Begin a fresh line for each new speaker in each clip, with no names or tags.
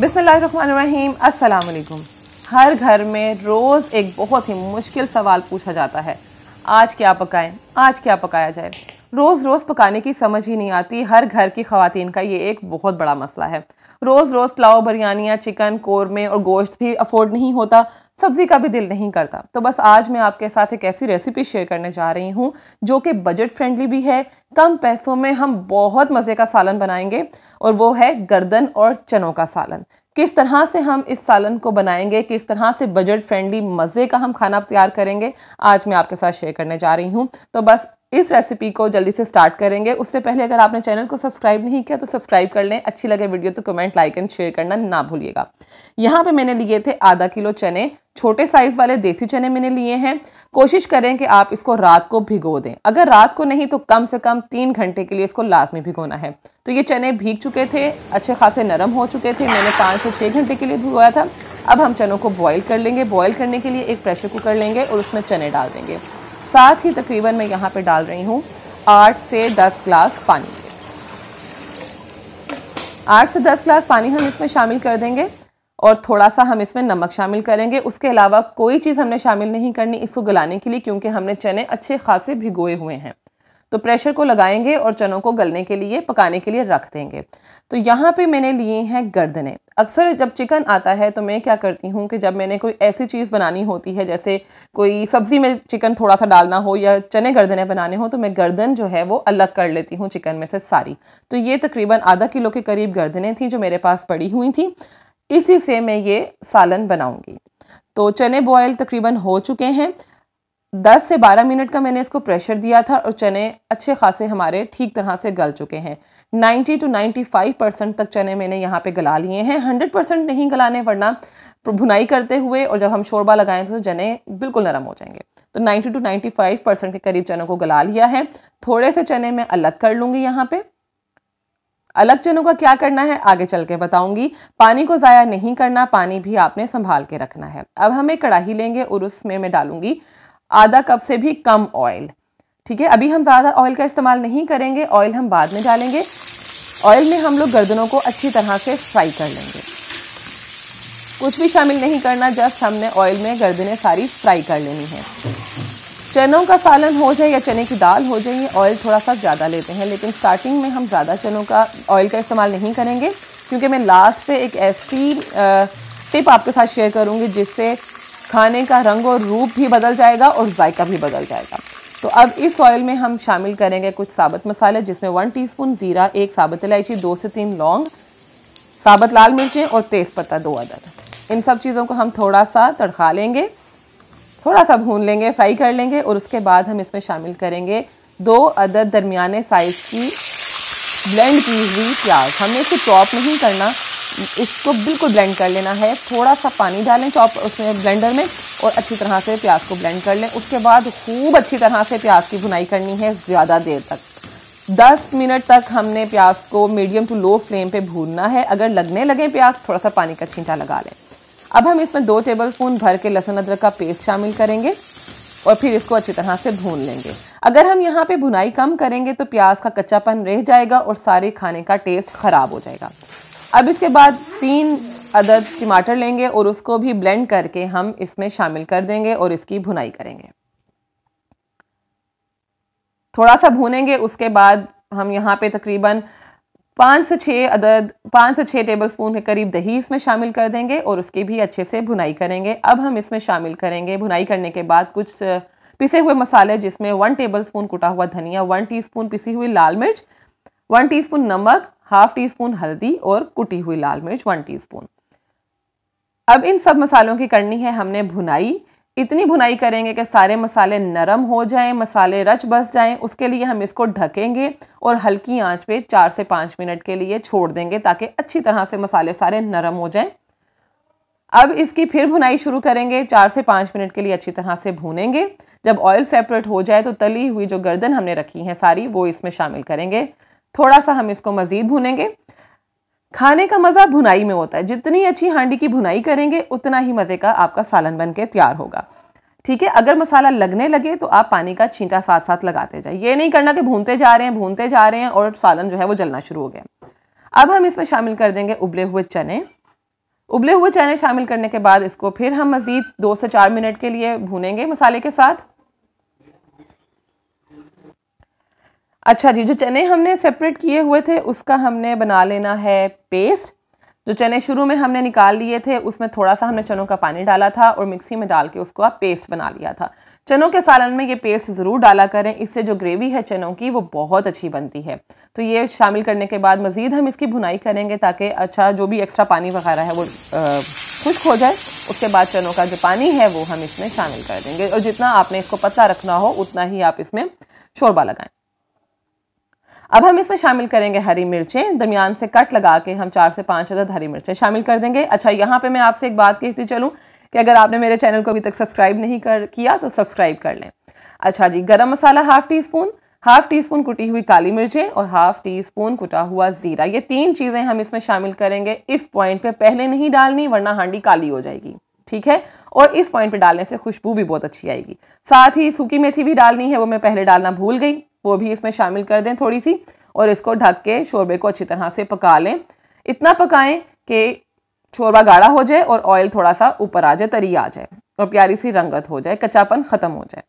बिसमीम असलकुम हर घर में रोज़ एक बहुत ही मुश्किल सवाल पूछा जाता है आज क्या पकाएं आज क्या पकाया जाए रोज़ रोज़ पकाने की समझ ही नहीं आती हर घर की खातन का ये एक बहुत बड़ा मसला है रोज़ रोज़ पुलाव बिरयानियाँ चिकन कौरमे और गोश्त भी अफोर्ड नहीं होता सब्ज़ी का भी दिल नहीं करता तो बस आज मैं आपके साथ एक ऐसी रेसिपी शेयर करने जा रही हूँ जो कि बजट फ्रेंडली भी है कम पैसों में हम बहुत मज़े का सालन बनाएंगे और वो है गर्दन और चनों का सालन किस तरह से हम इस सालन को बनाएंगे किस तरह से बजट फ्रेंडली मज़े का हम खाना तैयार करेंगे आज मैं आपके साथ शेयर करने जा रही हूँ तो बस इस रेसिपी को जल्दी से स्टार्ट करेंगे उससे पहले अगर आपने चैनल को सब्सक्राइब नहीं किया तो सब्सक्राइब कर लें अच्छी लगे वीडियो तो कमेंट लाइक एंड शेयर करना ना भूलिएगा यहाँ पे मैंने लिए थे आधा किलो चने छोटे साइज़ वाले देसी चने मैंने लिए हैं कोशिश करें कि आप इसको रात को भिगो दें अगर रात को नहीं तो कम से कम तीन घंटे के लिए इसको लाजमी भिगोना है तो ये चने भीग चुके थे अच्छे खासे नरम हो चुके थे मैंने पाँच से छः घंटे के लिए भिगोया था अब हम चनों को बॉयल कर लेंगे बॉयल करने के लिए एक प्रेशर कुकर लेंगे और उसमें चने डाल देंगे साथ ही तकरीबन मैं यहाँ पे डाल रही हूँ आठ से दस ग्लास पानी आठ से दस ग्लास पानी हम इसमें शामिल कर देंगे और थोड़ा सा हम इसमें नमक शामिल करेंगे उसके अलावा कोई चीज़ हमने शामिल नहीं करनी इसको गलाने के लिए क्योंकि हमने चने अच्छे खासे भिगोए हुए हैं तो प्रेशर को लगाएंगे और चनों को गलने के लिए पकाने के लिए रख देंगे तो यहाँ पे मैंने लिए हैं गर्दने अक्सर जब चिकन आता है तो मैं क्या करती हूँ कि जब मैंने कोई ऐसी चीज़ बनानी होती है जैसे कोई सब्ज़ी में चिकन थोड़ा सा डालना हो या चने गर्दने बनाने हो तो मैं गर्दन जो है वो अलग कर लेती हूँ चिकन में से सारी तो ये तकरीबन आधा किलो के करीब गर्दने थी जो मेरे पास पड़ी हुई थी इसी से मैं ये सालन बनाऊँगी तो चने बॉयल तकरीबन हो चुके हैं 10 से 12 मिनट का मैंने इसको प्रेशर दिया था और चने अच्छे खासे हमारे ठीक तरह से गल चुके हैं 90 टू 95 परसेंट तक चने मैंने यहाँ पे गला लिए हैं 100 परसेंट नहीं गलाने वरना भुनाई करते हुए और जब हम शोरबा लगाएं तो चने बिल्कुल नरम हो जाएंगे तो 90 टू 95 परसेंट के करीब चनों को गला लिया है थोड़े से चने मैं अलग कर लूँगी यहाँ पर अलग चनों का क्या करना है आगे चल के बताऊंगी पानी को ज़ाया नहीं करना पानी भी आपने संभाल के रखना है अब हम एक कढ़ाही लेंगे और उसमें मैं डालूंगी आधा कप से भी कम ऑयल ठीक है अभी हम ज़्यादा ऑयल का इस्तेमाल नहीं करेंगे ऑयल हम बाद में डालेंगे ऑयल में हम लोग गर्दनों को अच्छी तरह से फ्राई कर लेंगे कुछ भी शामिल नहीं करना जस्ट हमने ऑयल में गर्दनें सारी फ्राई कर लेनी है चनों का सालन हो जाए या चने की दाल हो जाए ये ऑयल थोड़ा सा ज़्यादा लेते हैं लेकिन स्टार्टिंग में हम ज़्यादा चनों का ऑयल का इस्तेमाल नहीं करेंगे क्योंकि मैं लास्ट पे एक ऐसी टिप आपके साथ शेयर करूँगी जिससे खाने का रंग और रूप भी बदल जाएगा और जायका भी बदल जाएगा तो अब इस ऑयल में हम शामिल करेंगे कुछ साबुत मसाले जिसमें वन टीस्पून ज़ीरा एक साबुत इलायची दो से तीन लौंग साबुत लाल मिर्चें और तेज़पत्ता दो अदर इन सब चीज़ों को हम थोड़ा सा तड़का लेंगे थोड़ा सा भून लेंगे फ्राई कर लेंगे और उसके बाद हम इसमें शामिल करेंगे दो अदद दरमियाने साइज़ की ब्लेंड की हुई प्याज हमें इसे चॉप नहीं करना इसको बिल्कुल ब्लेंड कर लेना है थोड़ा सा पानी डालें चॉप उसमें ब्लेंडर में और अच्छी तरह से प्याज को ब्लेंड कर लें उसके बाद खूब अच्छी तरह से प्याज की भुनाई करनी है ज़्यादा देर तक 10 मिनट तक हमने प्याज को मीडियम टू लो फ्लेम पे भूनना है अगर लगने लगे प्याज थोड़ा सा पानी का छींटा लगा लें अब हम इसमें दो टेबल स्पून भर के लहसुन अदरक का पेस्ट शामिल करेंगे और फिर इसको अच्छी तरह से भून लेंगे अगर हम यहाँ पे भुनाई कम करेंगे तो प्याज का कच्चापन रह जाएगा और सारे खाने का टेस्ट ख़राब हो जाएगा अब इसके बाद तीन अदद टमाटर लेंगे और उसको भी ब्लेंड करके हम इसमें शामिल कर देंगे और इसकी भुनाई करेंगे थोड़ा सा भूनेंगे उसके बाद हम यहाँ पे तकरीबन पाँच से छः अदद पाँच से छः टेबल स्पून के करीब दही इसमें शामिल कर देंगे और उसकी भी अच्छे से भुनाई करेंगे अब हम इसमें शामिल करेंगे भुनाई करने के बाद कुछ पिसे हुए मसाले जिसमें वन टेबल स्पून कुटा हुआ धनिया वन टीस्पून पिसी हुई लाल मिर्च वन टीस्पून नमक हाफ टी स्पून हल्दी और कुटी हुई लाल मिर्च वन स्पून अब इन सब मसालों की करनी है हमने भुनाई इतनी भुनाई करेंगे कि सारे मसाले नरम हो जाएं मसाले रच बस जाएं उसके लिए हम इसको ढकेंगे और हल्की आंच पे चार से पाँच मिनट के लिए छोड़ देंगे ताकि अच्छी तरह से मसाले सारे नरम हो जाएं अब इसकी फिर भुनाई शुरू करेंगे चार से पाँच मिनट के लिए अच्छी तरह से भूनेंगे जब ऑयल सेपरेट हो जाए तो तली हुई जो गर्दन हमने रखी है सारी वो इसमें शामिल करेंगे थोड़ा सा हम इसको मज़ीद भुनेंगे खाने का मज़ा भुनाई में होता है जितनी अच्छी हांडी की भुनाई करेंगे उतना ही मज़े का आपका सालन बन के तैयार होगा ठीक है अगर मसाला लगने लगे तो आप पानी का छींटा साथ साथ लगाते जाए ये नहीं करना कि भूनते जा रहे हैं भूनते जा रहे हैं और सालन जो है वो जलना शुरू हो गया अब हम इसमें शामिल कर देंगे उबले हुए चने उबले हुए चने शामिल करने के बाद इसको फिर हम मज़ीद दो से चार मिनट के लिए भूनेंगे मसाले के साथ अच्छा जी जो चने हमने सेपरेट किए हुए थे उसका हमने बना लेना है पेस्ट जो चने शुरू में हमने निकाल लिए थे उसमें थोड़ा सा हमने चनों का पानी डाला था और मिक्सी में डाल के उसको आप पेस्ट बना लिया था चनों के सालन में ये पेस्ट ज़रूर डाला करें इससे जो ग्रेवी है चनों की वो बहुत अच्छी बनती है तो ये शामिल करने के बाद मज़ीद हम इसकी भुनाई करेंगे ताकि अच्छा जो भी एक्स्ट्रा पानी वगैरह है वो खुश्क हो जाए उसके बाद चनों का जो पानी है वो हम इसमें शामिल कर देंगे और जितना आपने इसको पतला रखना हो उतना ही आप इसमें शोरबा लगाएँ अब हम इसमें शामिल करेंगे हरी मिर्चें दरमियान से कट लगा के हम चार से पाँच अदद हरी मिर्चें शामिल कर देंगे अच्छा यहाँ पे मैं आपसे एक बात कहती चलूँ कि अगर आपने मेरे चैनल को अभी तक सब्सक्राइब नहीं कर किया तो सब्सक्राइब कर लें अच्छा जी garam masala half teaspoon half teaspoon कुटी हुई काली मिर्चें और हाफ़ टी स्पून कुटा हुआ ज़ीरा ये तीन चीज़ें हम इसमें शामिल करेंगे इस पॉइंट पे पहले नहीं डालनी वरना हांडी काली हो जाएगी ठीक है और इस पॉइंट पे डालने से खुशबू भी बहुत अच्छी आएगी साथ ही सूखी मेथी भी डालनी है वो मैं पहले डालना भूल गई वो भी इसमें शामिल कर दें थोड़ी सी और इसको ढक के शोरबे को अच्छी तरह से पका लें इतना पकाएं कि शोरबा गाढ़ा हो जाए और ऑयल थोड़ा सा ऊपर आ जाए तरी आ जाए और प्यारी सी रंगत हो जाए कच्चापन ख़त्म हो जाए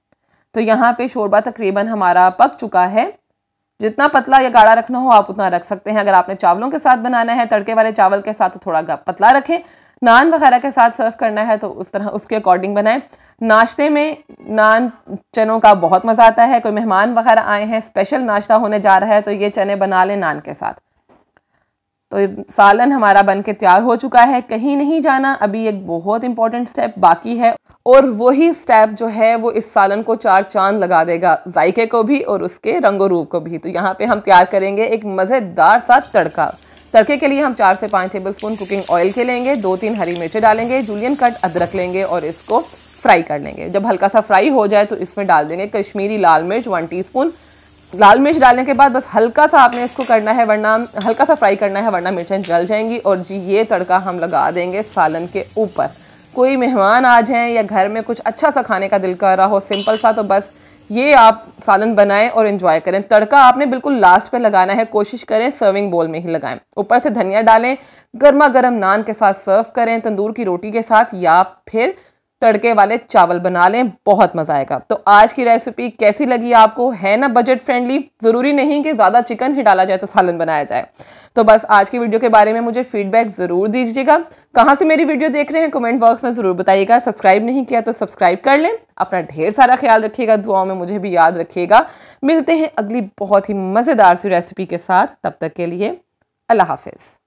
तो यहाँ पे शोरबा तकरीबन हमारा पक चुका है जितना पतला या गाढ़ा रखना हो आप उतना रख सकते हैं अगर आपने चावलों के साथ बनाना है तड़के वाले चावल के साथ तो थोड़ा पतला रखें नान वगैरह के साथ सर्व करना है तो उस तरह उसके अकॉर्डिंग बनाएं नाश्ते में नान चनों का बहुत मज़ा आता है कोई मेहमान वगैरह आए हैं स्पेशल नाश्ता होने जा रहा है तो ये चने बना लें नान के साथ तो सालन हमारा बन के तैयार हो चुका है कहीं नहीं जाना अभी एक बहुत इंपॉर्टेंट स्टेप बाकी है और वही स्टेप जो है वो इस सालन को चार चांद लगा देगा जायके को भी और उसके रंगो रूप को भी तो यहाँ पे हम तैयार करेंगे एक मज़ेदार सा तड़का तड़के के लिए हम चार से पाँच टेबल स्पून कुकिंग ऑयल के लेंगे दो तीन हरी मिर्चें डालेंगे जूलियन कट अदरक लेंगे और इसको फ्राई कर लेंगे जब हल्का सा फ्राई हो जाए तो इसमें डाल देंगे कश्मीरी लाल मिर्च वन टी लाल मिर्च डालने के बाद बस हल्का सा आपने इसको करना है वरना हल्का सा फ्राई करना है वरना मिर्चें जल जाएंगी और जी ये तड़का हम लगा देंगे सालन के ऊपर कोई मेहमान आ जाए या घर में कुछ अच्छा सा खाने का दिल कर रहा हो सिंपल सा तो बस ये आप सालन बनाएं और इन्जॉय करें तड़का आपने बिल्कुल लास्ट पे लगाना है कोशिश करें सर्विंग बोल में ही लगाएं ऊपर से धनिया डालें गर्मा गर्म नान के साथ सर्व करें तंदूर की रोटी के साथ या फिर तड़के वाले चावल बना लें बहुत मज़ा आएगा तो आज की रेसिपी कैसी लगी आपको है ना बजट फ्रेंडली ज़रूरी नहीं कि ज़्यादा चिकन ही डाला जाए तो सालन बनाया जाए तो बस आज की वीडियो के बारे में मुझे फीडबैक ज़रूर दीजिएगा कहाँ से मेरी वीडियो देख रहे हैं कमेंट बॉक्स में ज़रूर बताइएगा सब्सक्राइब नहीं किया तो सब्सक्राइब कर लें अपना ढेर सारा ख्याल रखिएगा दुआओं में मुझे भी याद रखिएगा मिलते हैं अगली बहुत ही मज़ेदार सी रेसिपी के साथ तब तक के लिए अल्लाह हाफिज़